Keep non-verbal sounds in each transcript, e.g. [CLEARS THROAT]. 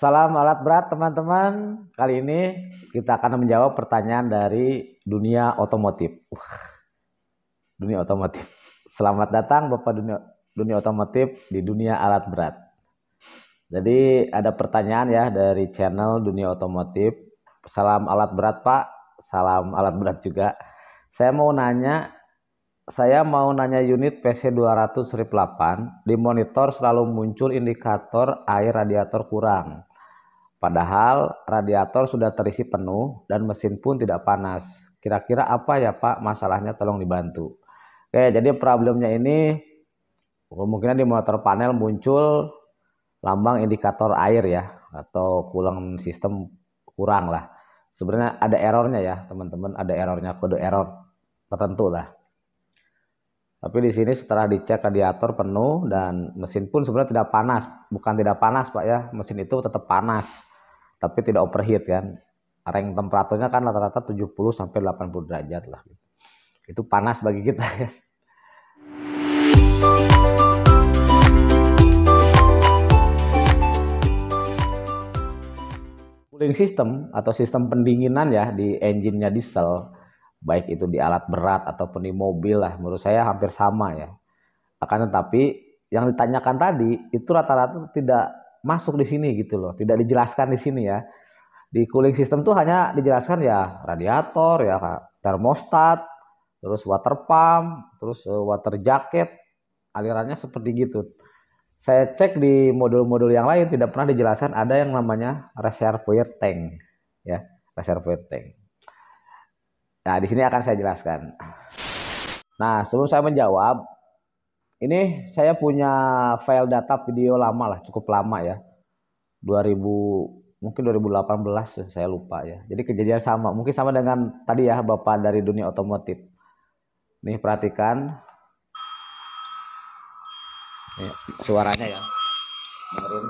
Salam alat berat teman-teman. Kali ini kita akan menjawab pertanyaan dari dunia otomotif. Wah, dunia otomotif. Selamat datang Bapak dunia, dunia otomotif di dunia alat berat. Jadi ada pertanyaan ya dari channel dunia otomotif. Salam alat berat Pak. Salam alat berat juga. Saya mau nanya, saya mau nanya unit PC200 RIP8 di monitor selalu muncul indikator air radiator kurang Padahal radiator sudah terisi penuh dan mesin pun tidak panas. Kira-kira apa ya Pak masalahnya tolong dibantu. Oke, jadi problemnya ini kemungkinan di monitor panel muncul lambang indikator air ya atau kurang sistem kurang lah. Sebenarnya ada errornya ya teman-teman, ada errornya kode error tertentu lah. Tapi di sini setelah dicek radiator penuh dan mesin pun sebenarnya tidak panas, bukan tidak panas Pak ya, mesin itu tetap panas tapi tidak overheat kan. Range temperaturnya kan rata-rata 70 sampai 80 derajat lah. Itu panas bagi kita ya. [LAUGHS] Cooling system atau sistem pendinginan ya di engine-nya diesel, baik itu di alat berat ataupun di mobil lah, menurut saya hampir sama ya. Akan tetapi yang ditanyakan tadi itu rata-rata tidak masuk di sini gitu loh, tidak dijelaskan di sini ya. Di cooling system tuh hanya dijelaskan ya radiator, ya termostat, terus water pump, terus eh, water jacket, alirannya seperti gitu. Saya cek di modul-modul yang lain tidak pernah dijelaskan ada yang namanya reservoir tank, ya reservoir tank. Nah di sini akan saya jelaskan. Nah sebelum saya menjawab, ini saya punya file data video lama lah, cukup lama ya. 2000 mungkin 2018 saya lupa ya. Jadi kejadian sama, mungkin sama dengan tadi ya Bapak dari dunia otomotif. Nih perhatikan. suaranya ya. Dengerin.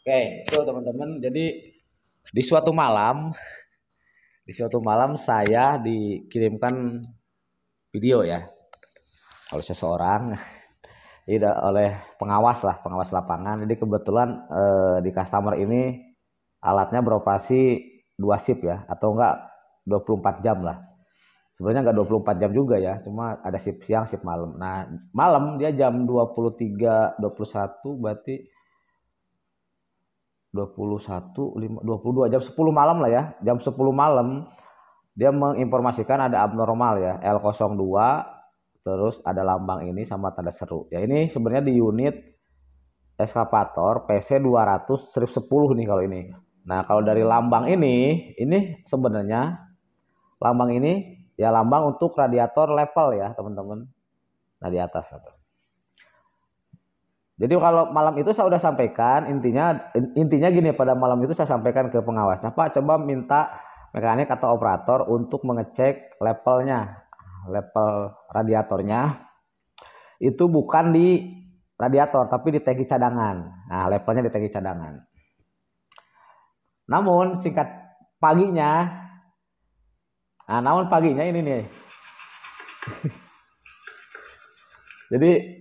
Oke, itu teman-teman. Jadi di suatu malam di suatu malam saya dikirimkan video ya oleh seseorang tidak [LAUGHS] oleh pengawas lah pengawas lapangan jadi kebetulan eh, di customer ini alatnya beroperasi dua sip ya atau enggak 24 jam lah sebenarnya enggak 24 jam juga ya cuma ada sip siang sip malam nah malam dia jam 23 21 berarti 21 5, 22 jam 10 malam lah ya jam 10 malam dia menginformasikan ada abnormal ya L02 terus ada lambang ini sama tanda seru ya ini sebenarnya di unit eskapator PC 200 strip 10 nih kalau ini nah kalau dari lambang ini ini sebenarnya lambang ini ya lambang untuk radiator level ya teman-teman nah di atas jadi kalau malam itu saya sudah sampaikan intinya intinya gini pada malam itu saya sampaikan ke pengawasnya Pak coba minta mekanik atau operator untuk mengecek levelnya level radiatornya itu bukan di radiator tapi di tangki cadangan nah levelnya di tangki cadangan namun singkat paginya nah namun paginya ini nih [LAUGHS] jadi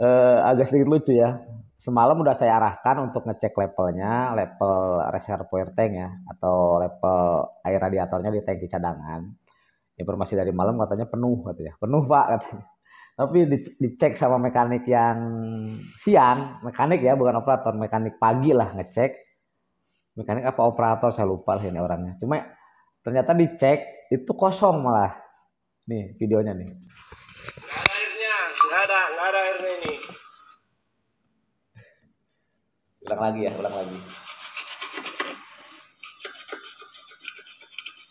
uh, agak sedikit lucu ya. Semalam udah saya arahkan untuk ngecek levelnya, level reservoir tank ya, atau level air radiatornya di tangki cadangan. Informasi dari malam katanya penuh katanya, penuh pak katanya. Tapi dicek sama mekanik yang siang, mekanik ya bukan operator, mekanik pagi lah ngecek. Mekanik apa operator saya lupa lah ini orangnya. Cuma ternyata dicek itu kosong malah. Nih videonya nih. ulang lagi ya ulang lagi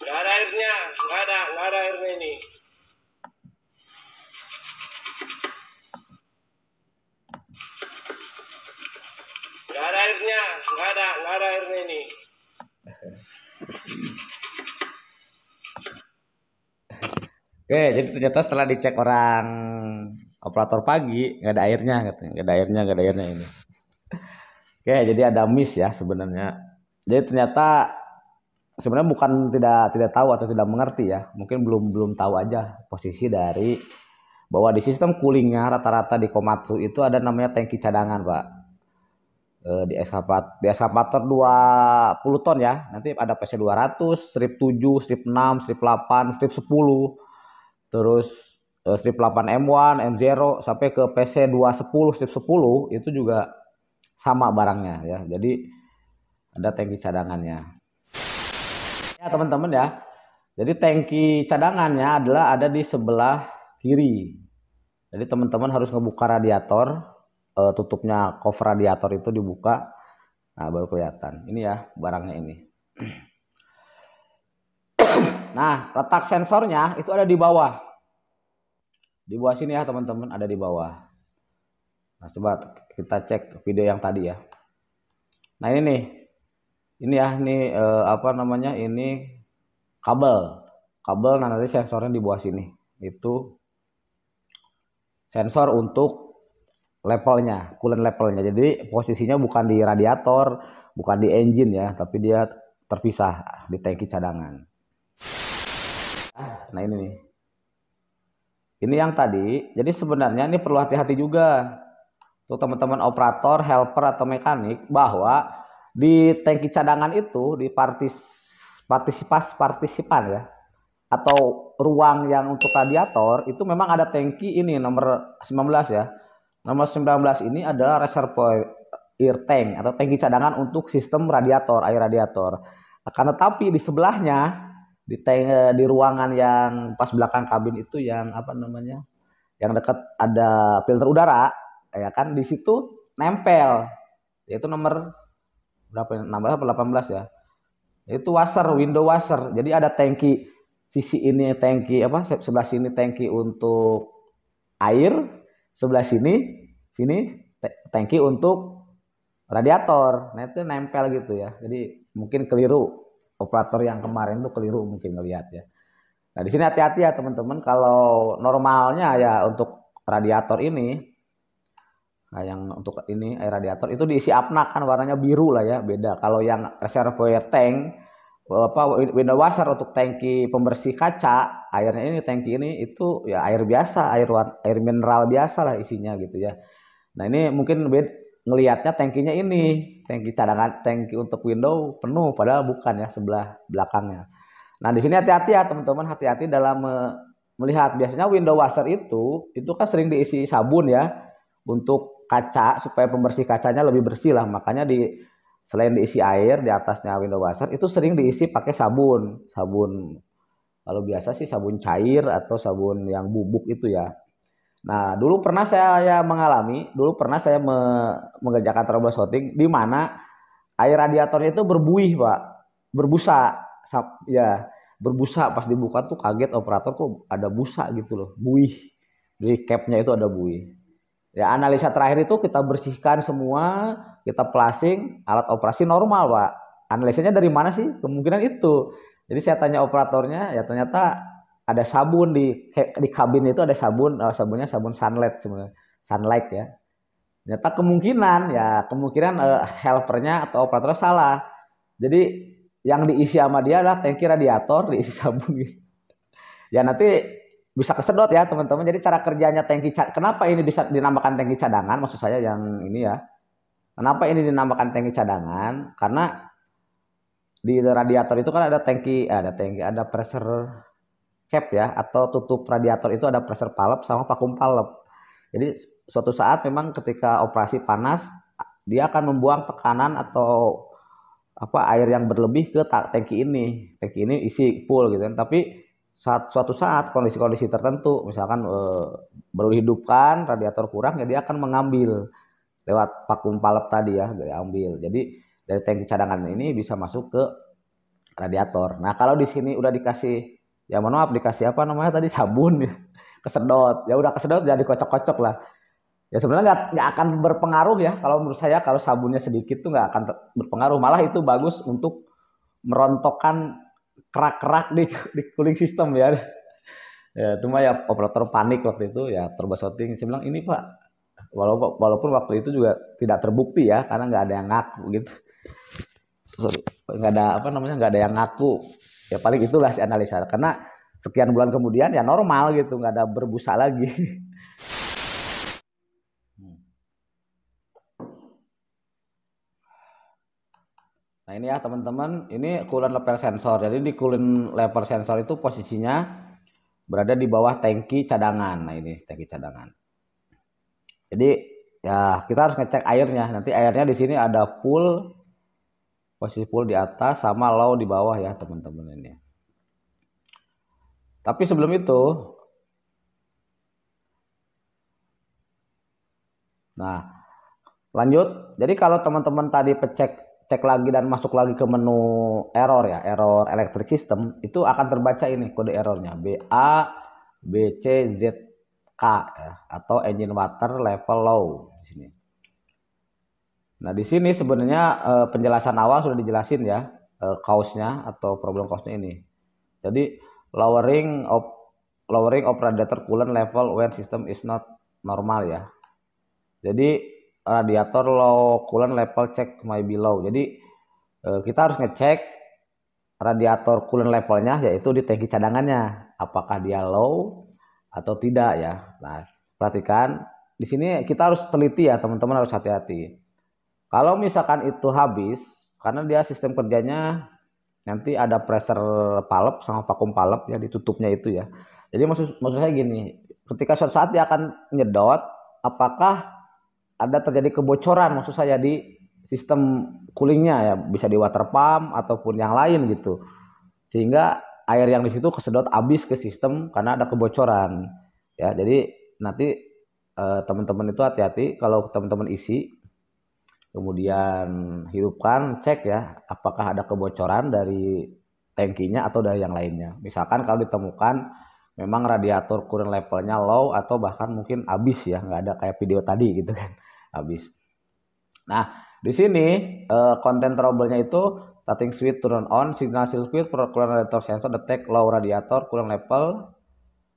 nggak ada airnya nggak ada nggak ada airnya ini nggak ada airnya nggak ada nggak ada airnya ini Oke, jadi ternyata setelah dicek orang operator pagi nggak ada airnya katanya, nggak ada airnya, nggak ada airnya ini. Oke, jadi ada miss ya sebenarnya. Jadi ternyata sebenarnya bukan tidak tidak tahu atau tidak mengerti ya. Mungkin belum belum tahu aja posisi dari bahwa di sistem coolingnya rata-rata di Komatsu itu ada namanya tangki cadangan, Pak. E, di eskavator di eskavator 20 ton ya. Nanti ada PC 200, strip 7, strip 6, strip 8, strip 10. Terus e, strip 8 M1, M0 sampai ke PC 210, strip 10 itu juga sama barangnya ya. Jadi ada tangki cadangannya. Ya teman-teman ya. Jadi tangki cadangannya adalah ada di sebelah kiri. Jadi teman-teman harus ngebuka radiator, e, tutupnya cover radiator itu dibuka. Nah, baru kelihatan. Ini ya barangnya ini. [CLEARS THROAT] Nah, letak sensornya itu ada di bawah. Di bawah sini ya teman-teman, ada di bawah. Nah, coba kita cek video yang tadi ya nah ini nih ini ya ini eh, apa namanya ini kabel kabel nah nanti sensornya di bawah sini itu sensor untuk levelnya coolant levelnya jadi posisinya bukan di radiator bukan di engine ya tapi dia terpisah di tangki cadangan nah ini nih ini yang tadi jadi sebenarnya ini perlu hati-hati juga untuk teman-teman operator, helper atau mekanik bahwa di tangki cadangan itu di partis partisipas partisipan ya atau ruang yang untuk radiator itu memang ada tangki ini nomor 19 ya. Nomor 19 ini adalah reservoir air tank atau tangki cadangan untuk sistem radiator, air radiator. Akan nah, tetapi di sebelahnya di tank, di ruangan yang pas belakang kabin itu yang apa namanya? yang dekat ada filter udara ya kan di situ nempel yaitu nomor berapa 16 atau 18 ya itu washer window washer jadi ada tangki sisi ini tangki apa sebelah sini tangki untuk air sebelah sini sini tangki untuk radiator nah itu nempel gitu ya jadi mungkin keliru operator yang kemarin tuh keliru mungkin ngelihat ya nah di sini hati-hati ya teman-teman kalau normalnya ya untuk radiator ini Nah, yang untuk ini air radiator itu diisi apnak kan warnanya biru lah ya, beda. Kalau yang reservoir tank apa window washer untuk tangki pembersih kaca, airnya ini tangki ini itu ya air biasa, air air mineral biasa lah isinya gitu ya. Nah, ini mungkin ngelihatnya tangkinya ini, tangki cadangan, tangki untuk window penuh padahal bukan ya sebelah belakangnya. Nah, di sini hati-hati ya teman-teman, hati-hati dalam melihat biasanya window washer itu itu kan sering diisi sabun ya untuk kaca supaya pembersih kacanya lebih bersih lah. Makanya di selain diisi air di atasnya window washer itu sering diisi pakai sabun, sabun kalau biasa sih sabun cair atau sabun yang bubuk itu ya. Nah, dulu pernah saya mengalami, dulu pernah saya me mengerjakan troubleshooting di mana air radiatornya itu berbuih, Pak. Berbusa. Ya, berbusa pas dibuka tuh kaget operator kok ada busa gitu loh, buih. Di capnya itu ada buih. Ya analisa terakhir itu kita bersihkan semua, kita plasing, alat operasi normal pak. Analisanya dari mana sih? Kemungkinan itu. Jadi saya tanya operatornya, ya ternyata ada sabun di di kabin itu ada sabun, oh, sabunnya sabun sunlight sebenarnya, sunlight ya. Ternyata kemungkinan ya kemungkinan uh, helpernya atau operator salah. Jadi yang diisi sama dia adalah tangki radiator diisi [LAUGHS] sabun gitu. Ya nanti bisa kesedot ya teman-teman. Jadi cara kerjanya tangki cadangan, kenapa ini bisa dinamakan tangki cadangan? Maksud saya yang ini ya. Kenapa ini dinamakan tangki cadangan? Karena di radiator itu kan ada tangki, eh, ada tangki, ada pressure cap ya atau tutup radiator itu ada pressure valve sama vakum valve Jadi suatu saat memang ketika operasi panas dia akan membuang tekanan atau apa air yang berlebih ke tangki ini. Tangki ini isi full gitu kan. Tapi saat suatu saat kondisi-kondisi tertentu misalkan e, baru dihidupkan radiator kurang ya dia akan mengambil lewat vakum palep tadi ya diambil jadi dari tangki cadangan ini bisa masuk ke radiator nah kalau di sini udah dikasih ya mohon maaf dikasih apa namanya tadi sabun ya kesedot ya udah kesedot jadi kocok-kocok lah ya sebenarnya nggak akan berpengaruh ya kalau menurut saya kalau sabunnya sedikit tuh nggak akan berpengaruh malah itu bagus untuk merontokkan kerak-kerak di, di cooling system ya. ya cuma ya operator panik waktu itu ya terbesoting. Saya bilang ini pak, walaupun, walaupun waktu itu juga tidak terbukti ya karena nggak ada yang ngaku gitu. Nggak ada apa namanya nggak ada yang ngaku. Ya paling itulah si analisa. Karena sekian bulan kemudian ya normal gitu nggak ada berbusa lagi. Nah ini ya teman-teman, ini coolant level sensor. Jadi di coolant level sensor itu posisinya berada di bawah tangki cadangan. Nah ini tangki cadangan. Jadi ya kita harus ngecek airnya. Nanti airnya di sini ada full, posisi full di atas sama low di bawah ya teman-teman ini. Tapi sebelum itu, nah lanjut. Jadi kalau teman-teman tadi pecek cek lagi dan masuk lagi ke menu error ya, error electric system, itu akan terbaca ini kode errornya BA BCZK ya, atau engine water level low di sini. Nah, di sini sebenarnya e, penjelasan awal sudah dijelasin ya, kaosnya eh, cause-nya atau problem cause-nya ini. Jadi lowering of lowering of radiator coolant level when system is not normal ya. Jadi radiator low, coolant level check my below. Jadi eh, kita harus ngecek radiator coolant levelnya yaitu di tangki cadangannya apakah dia low atau tidak ya. Nah, perhatikan di sini kita harus teliti ya teman-teman harus hati-hati. Kalau misalkan itu habis karena dia sistem kerjanya nanti ada pressure palep sama vakum palep ya ditutupnya itu ya. Jadi maksud maksud saya gini, ketika suatu saat dia akan nyedot apakah ada terjadi kebocoran maksud saya di sistem coolingnya ya bisa di water pump ataupun yang lain gitu sehingga air yang disitu kesedot habis ke sistem karena ada kebocoran ya jadi nanti eh, teman-teman itu hati-hati kalau teman-teman isi kemudian hidupkan cek ya apakah ada kebocoran dari tankinya atau dari yang lainnya misalkan kalau ditemukan memang radiator kurang levelnya low atau bahkan mungkin habis ya nggak ada kayak video tadi gitu kan habis. Nah, di sini eh, konten trouble-nya itu starting switch turn on, signal circuit, kurang radiator sensor, detect low radiator, kurang level,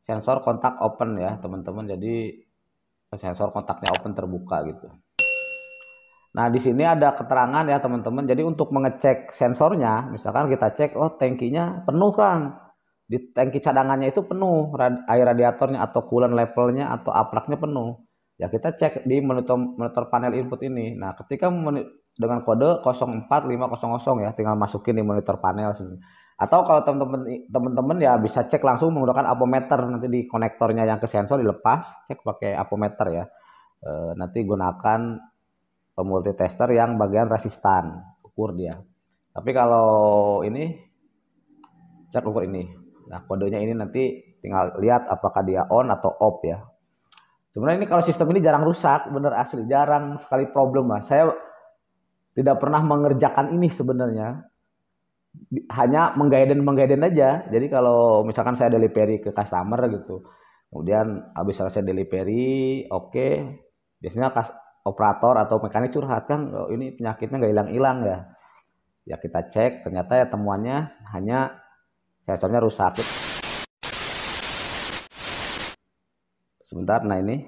sensor kontak open ya teman-teman. Jadi sensor kontaknya open terbuka gitu. Nah, di sini ada keterangan ya teman-teman. Jadi untuk mengecek sensornya, misalkan kita cek oh tankinya penuh kan? Di tangki cadangannya itu penuh, air radiatornya atau coolant levelnya atau apraknya penuh ya kita cek di monitor monitor panel input ini nah ketika dengan kode 04500 ya tinggal masukin di monitor panel sini atau kalau teman-teman teman-teman ya bisa cek langsung menggunakan apometer nanti di konektornya yang ke sensor dilepas cek pakai apometer ya e, nanti gunakan multitester yang bagian resistan ukur dia tapi kalau ini cek ukur ini nah kodenya ini nanti tinggal lihat apakah dia on atau off ya Sebenarnya ini kalau sistem ini jarang rusak, bener asli, jarang sekali problem lah. Saya tidak pernah mengerjakan ini sebenarnya. Hanya menggaiden menggaiden aja. Jadi kalau misalkan saya delivery ke customer gitu, kemudian habis selesai delivery, oke, okay. biasanya kas operator atau mekanik curhat kan, oh, ini penyakitnya nggak hilang-hilang ya. Ya kita cek, ternyata ya temuannya hanya sensornya rusak. Gitu. sebentar nah ini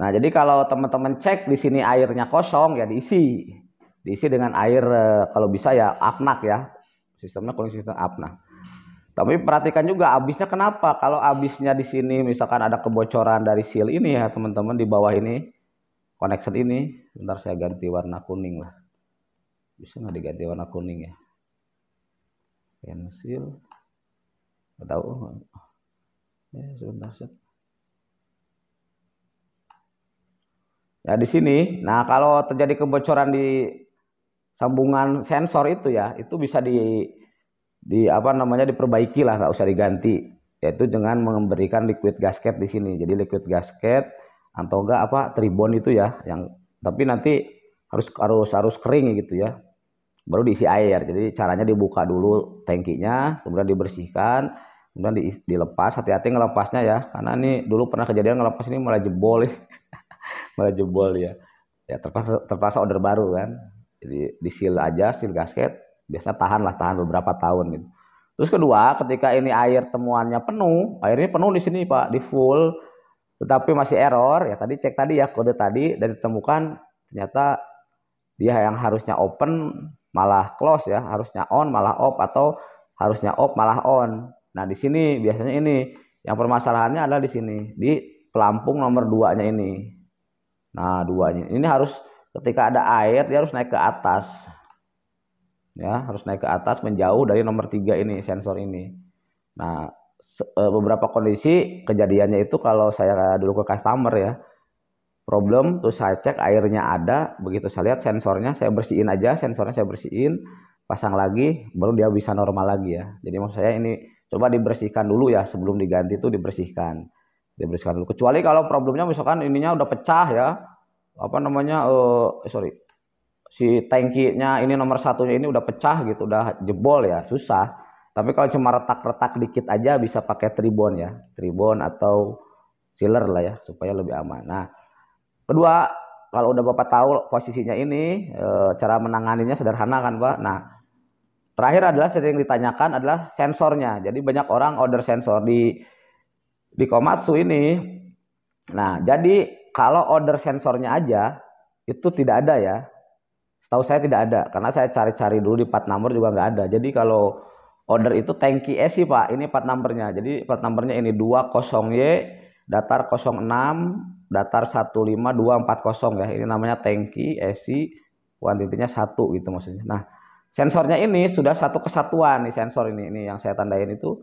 nah jadi kalau teman-teman cek di sini airnya kosong ya diisi diisi dengan air eh, kalau bisa ya apnak ya sistemnya cooling sistem apnak tapi perhatikan juga abisnya kenapa kalau abisnya di sini misalkan ada kebocoran dari seal ini ya teman-teman di bawah ini connection ini sebentar saya ganti warna kuning lah bisa nggak diganti warna kuning ya pensil atau ya sebentar set. ya di sini nah kalau terjadi kebocoran di sambungan sensor itu ya itu bisa di di apa namanya diperbaiki lah nggak usah diganti yaitu dengan memberikan liquid gasket di sini jadi liquid gasket atau enggak apa tribon itu ya yang tapi nanti harus harus harus kering gitu ya baru diisi air jadi caranya dibuka dulu tangkinya kemudian dibersihkan kemudian dilepas hati-hati ngelepasnya ya karena ini dulu pernah kejadian ngelepas ini malah jebol [LAUGHS] malah jebol ya ya terpaksa terpaksa order baru kan jadi di seal aja seal gasket biasanya tahan lah tahan beberapa tahun gitu terus kedua ketika ini air temuannya penuh airnya penuh di sini pak di full tetapi masih error ya tadi cek tadi ya kode tadi dan ditemukan ternyata dia yang harusnya open malah close ya harusnya on malah off atau harusnya off malah on Nah, di sini biasanya ini yang permasalahannya adalah di sini, di pelampung nomor 2-nya ini. Nah, duanya. Ini harus ketika ada air dia harus naik ke atas. Ya, harus naik ke atas menjauh dari nomor 3 ini sensor ini. Nah, e, beberapa kondisi kejadiannya itu kalau saya dulu ke customer ya, problem terus saya cek airnya ada begitu saya lihat sensornya saya bersihin aja sensornya saya bersihin pasang lagi baru dia bisa normal lagi ya jadi maksud saya ini coba dibersihkan dulu ya sebelum diganti itu dibersihkan dibersihkan dulu kecuali kalau problemnya misalkan ininya udah pecah ya apa namanya uh, sorry si tankinya ini nomor satunya ini udah pecah gitu udah jebol ya susah tapi kalau cuma retak-retak dikit aja bisa pakai tribon ya tribon atau sealer lah ya supaya lebih aman nah kedua kalau udah bapak tahu posisinya ini eh, cara menanganinya sederhana kan pak nah Terakhir adalah sering ditanyakan adalah sensornya. Jadi banyak orang order sensor di di Komatsu ini. Nah, jadi kalau order sensornya aja itu tidak ada ya. Setahu saya tidak ada karena saya cari-cari dulu di part number juga nggak ada. Jadi kalau order itu tanki eh sih Pak, ini part numbernya. Jadi part numbernya ini 20Y datar 06 datar 15240 ya. Ini namanya tanki esi eh kuantitinya satu gitu maksudnya. Nah, Sensornya ini sudah satu kesatuan nih sensor ini, ini yang saya tandain itu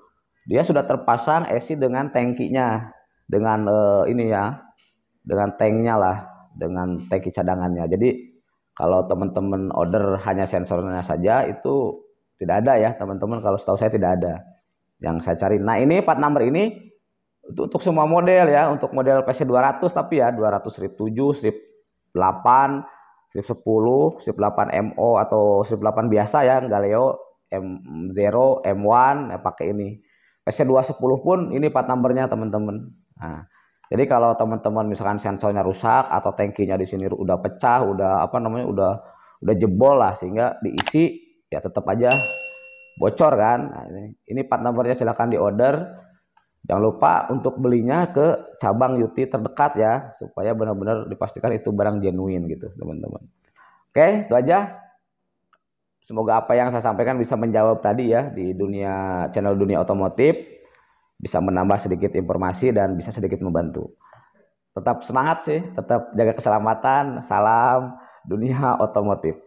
dia sudah terpasang AC dengan tangkinya, dengan uh, ini ya, dengan tanknya lah, dengan tanki cadangannya. Jadi kalau teman-teman order hanya sensornya saja itu tidak ada ya teman-teman kalau setahu saya tidak ada yang saya cari. Nah ini part number ini untuk, untuk semua model ya, untuk model PC 200 tapi ya 200 strip 7, strip 8, Strip 10, 8 MO atau strip 8 biasa ya, Galileo M0, M1 ya pakai ini. PC210 pun ini part numbernya teman-teman. Nah, jadi kalau teman-teman misalkan sensornya rusak atau tankinya di sini udah pecah, udah apa namanya, udah udah jebol lah sehingga diisi ya tetap aja bocor kan. Nah, ini, ini part numbernya silahkan diorder. Jangan lupa untuk belinya ke cabang Yuti terdekat ya, supaya benar-benar dipastikan itu barang genuine gitu, teman-teman. Oke, itu aja. Semoga apa yang saya sampaikan bisa menjawab tadi ya di dunia channel dunia otomotif, bisa menambah sedikit informasi dan bisa sedikit membantu. Tetap semangat sih, tetap jaga keselamatan. Salam dunia otomotif.